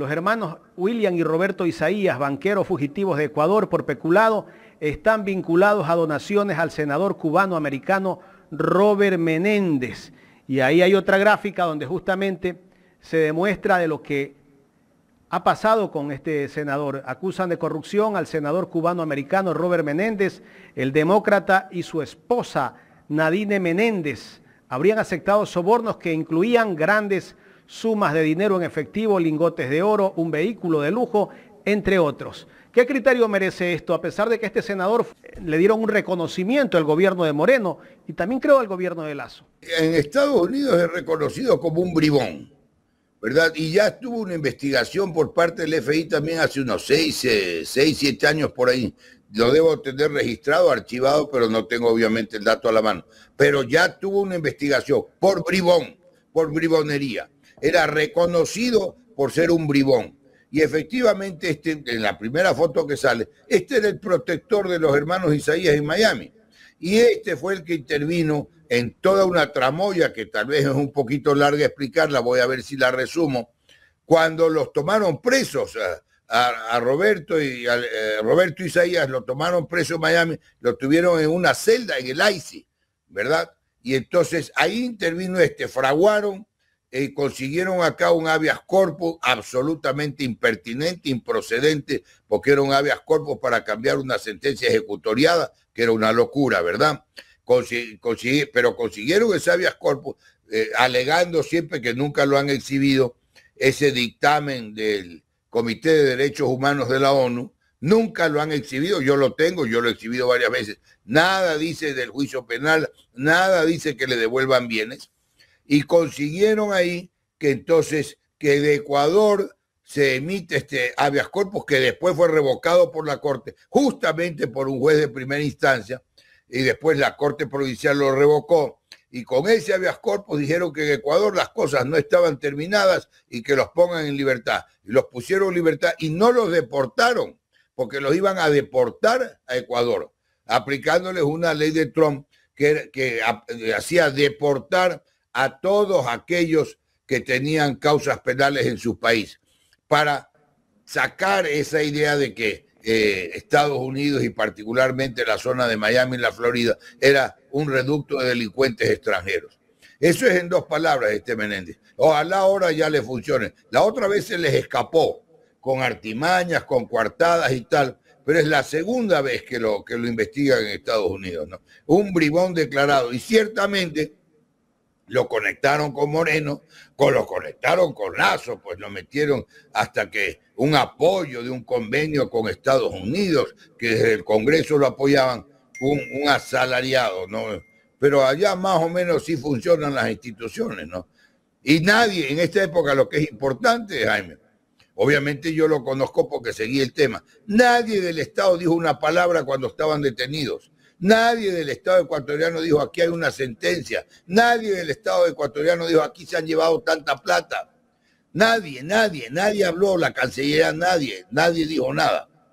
Los hermanos William y Roberto Isaías, banqueros fugitivos de Ecuador por peculado, están vinculados a donaciones al senador cubano-americano Robert Menéndez. Y ahí hay otra gráfica donde justamente se demuestra de lo que ha pasado con este senador. Acusan de corrupción al senador cubano-americano Robert Menéndez, el demócrata y su esposa Nadine Menéndez. Habrían aceptado sobornos que incluían grandes sumas de dinero en efectivo, lingotes de oro, un vehículo de lujo, entre otros. ¿Qué criterio merece esto? A pesar de que este senador le dieron un reconocimiento al gobierno de Moreno y también creo al gobierno de Lazo. En Estados Unidos es reconocido como un bribón, ¿verdad? Y ya estuvo una investigación por parte del FI también hace unos 6, 6, 7 años por ahí. Lo debo tener registrado, archivado, pero no tengo obviamente el dato a la mano. Pero ya tuvo una investigación por bribón, por bribonería era reconocido por ser un bribón. Y efectivamente, este, en la primera foto que sale, este era el protector de los hermanos Isaías en Miami. Y este fue el que intervino en toda una tramoya que tal vez es un poquito larga explicarla, voy a ver si la resumo, cuando los tomaron presos eh, a, Roberto y a, eh, Roberto Isaías, lo tomaron preso en Miami, lo tuvieron en una celda en el ICI, ¿verdad? Y entonces ahí intervino este, fraguaron eh, consiguieron acá un habeas corpus absolutamente impertinente, improcedente, porque era un habeas corpus para cambiar una sentencia ejecutoriada, que era una locura, ¿verdad? pero consiguieron ese habeas corpus, eh, alegando siempre que nunca lo han exhibido ese dictamen del Comité de Derechos Humanos de la ONU, Nunca lo han exhibido, yo lo tengo, yo lo he exhibido varias veces. Nada dice del juicio penal, nada dice que le devuelvan bienes y consiguieron ahí que entonces que de Ecuador se emite este habeas corpus que después fue revocado por la Corte, justamente por un juez de primera instancia, y después la Corte Provincial lo revocó. Y con ese habeas corpus dijeron que en Ecuador las cosas no estaban terminadas y que los pongan en libertad. Y los pusieron en libertad y no los deportaron, porque los iban a deportar a Ecuador, aplicándoles una ley de Trump que, que hacía deportar a todos aquellos que tenían causas penales en su país para sacar esa idea de que eh, Estados Unidos y particularmente la zona de Miami y la Florida era un reducto de delincuentes extranjeros. Eso es en dos palabras, este Menéndez. Ojalá ahora ya le funcione. La otra vez se les escapó con artimañas, con coartadas y tal, pero es la segunda vez que lo, que lo investigan en Estados Unidos. ¿no? Un bribón declarado. Y ciertamente lo conectaron con Moreno, con, lo conectaron con Lazo, pues lo metieron hasta que un apoyo de un convenio con Estados Unidos, que desde el Congreso lo apoyaban, un, asalariado, ¿no? Pero allá más o menos sí funcionan las instituciones, ¿no? Y nadie en esta época, lo que es importante, Jaime, obviamente yo lo conozco porque seguí el tema, nadie del Estado dijo una palabra cuando estaban detenidos. Nadie del Estado ecuatoriano dijo aquí hay una sentencia. Nadie del Estado ecuatoriano dijo aquí se han llevado tanta plata. Nadie, nadie, nadie habló, la Cancillería, nadie, nadie dijo nada.